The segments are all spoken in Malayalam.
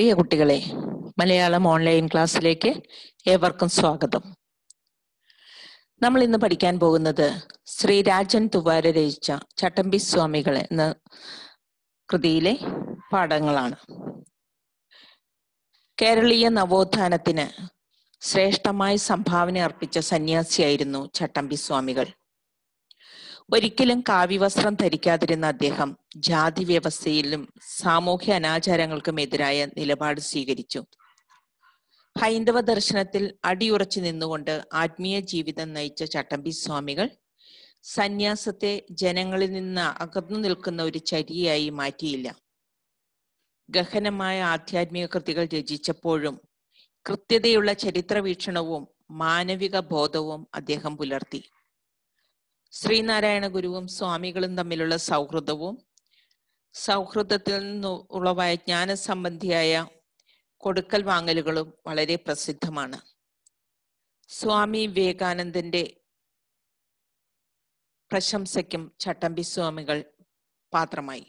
പ്രിയ കുട്ടികളെ മലയാളം ഓൺലൈൻ ക്ലാസ്സിലേക്ക് ഏവർക്കും സ്വാഗതം നമ്മൾ ഇന്ന് പഠിക്കാൻ പോകുന്നത് ശ്രീ രാജൻ തുവാര രചിച്ച ചട്ടമ്പി സ്വാമികൾ എന്ന കൃതിയിലെ പാഠങ്ങളാണ് കേരളീയ നവോത്ഥാനത്തിന് ശ്രേഷ്ഠമായി സംഭാവന അർപ്പിച്ച സന്യാസിയായിരുന്നു ചട്ടമ്പി സ്വാമികൾ ഒരിക്കലും വസ്ത്രം ധരിക്കാതിരുന്ന അദ്ദേഹം ജാതി വ്യവസ്ഥയിലും സാമൂഹ്യ അനാചാരങ്ങൾക്കും എതിരായ നിലപാട് സ്വീകരിച്ചു ഹൈന്ദവ ദർശനത്തിൽ അടിയുറച്ചു നിന്നുകൊണ്ട് ആത്മീയ ജീവിതം നയിച്ച ചട്ടമ്പി സ്വാമികൾ സന്യാസത്തെ ജനങ്ങളിൽ നിന്ന് അകന്നു നിൽക്കുന്ന ഒരു ചരിയായി മാറ്റിയില്ല ഗഹനമായ ആധ്യാത്മിക കൃതികൾ രചിച്ചപ്പോഴും കൃത്യതയുള്ള ചരിത്ര വീക്ഷണവും മാനവിക ബോധവും അദ്ദേഹം പുലർത്തി ശ്രീനാരായണ ഗുരുവും സ്വാമികളും തമ്മിലുള്ള സൗഹൃദവും സൗഹൃദത്തിൽ നിന്ന് ഉളവായ ജ്ഞാന സംബന്ധിയായ കൊടുക്കൽ വാങ്ങലുകളും വളരെ പ്രസിദ്ധമാണ് സ്വാമി വിവേകാനന്ദന്റെ പ്രശംസയ്ക്കും ചട്ടമ്പി സ്വാമികൾ പാത്രമായി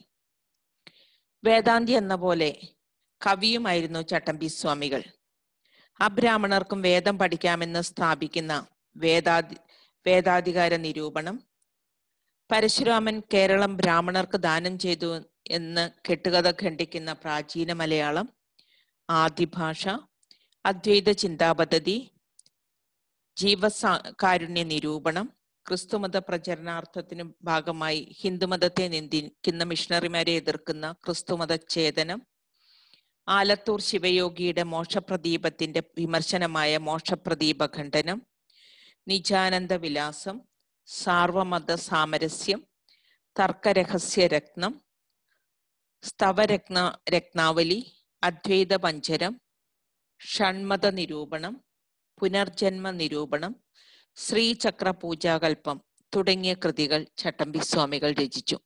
വേദാന്തി എന്ന പോലെ കവിയുമായിരുന്നു ചട്ടമ്പി സ്വാമികൾ അബ്രാഹ്മണർക്കും വേദം പഠിക്കാമെന്ന് സ്ഥാപിക്കുന്ന വേദാതി വേദാധികാര നിരൂപണം പരശുരാമൻ കേരളം ബ്രാഹ്മണർക്ക് ദാനം ചെയ്തു എന്ന് കെട്ടുകഥ ഖണ്ഡിക്കുന്ന പ്രാചീന മലയാളം ആദിഭാഷ അദ്വൈത ചിന്താപദ്ധതി ജീവകാരുണ്യ നിരൂപണം ക്രിസ്തുമത പ്രചരണാർത്ഥത്തിന് ഭാഗമായി ഹിന്ദുമതത്തെ നിന്ദിക്കുന്ന മിഷണറിമാരെ എതിർക്കുന്ന ക്രിസ്തുമത ചേതനം ആലത്തൂർ ശിവയോഗിയുടെ മോക്ഷപ്രദീപത്തിന്റെ വിമർശനമായ മോക്ഷപ്രദീപ ഖണ്ഡനം നിജാനന്ദ വിലാസം സാർവമത സാമരസ്യം തർക്കരഹസ്യ രത്നം സ്തവരത്ന രത്നാവലി അദ്വൈത പഞ്ചരം ഷൺമത നിരൂപണം പുനർജന്മ നിരൂപണം ശ്രീചക്ര പൂജാകൽപ്പം തുടങ്ങിയ കൃതികൾ ചട്ടമ്പി സ്വാമികൾ രചിച്ചു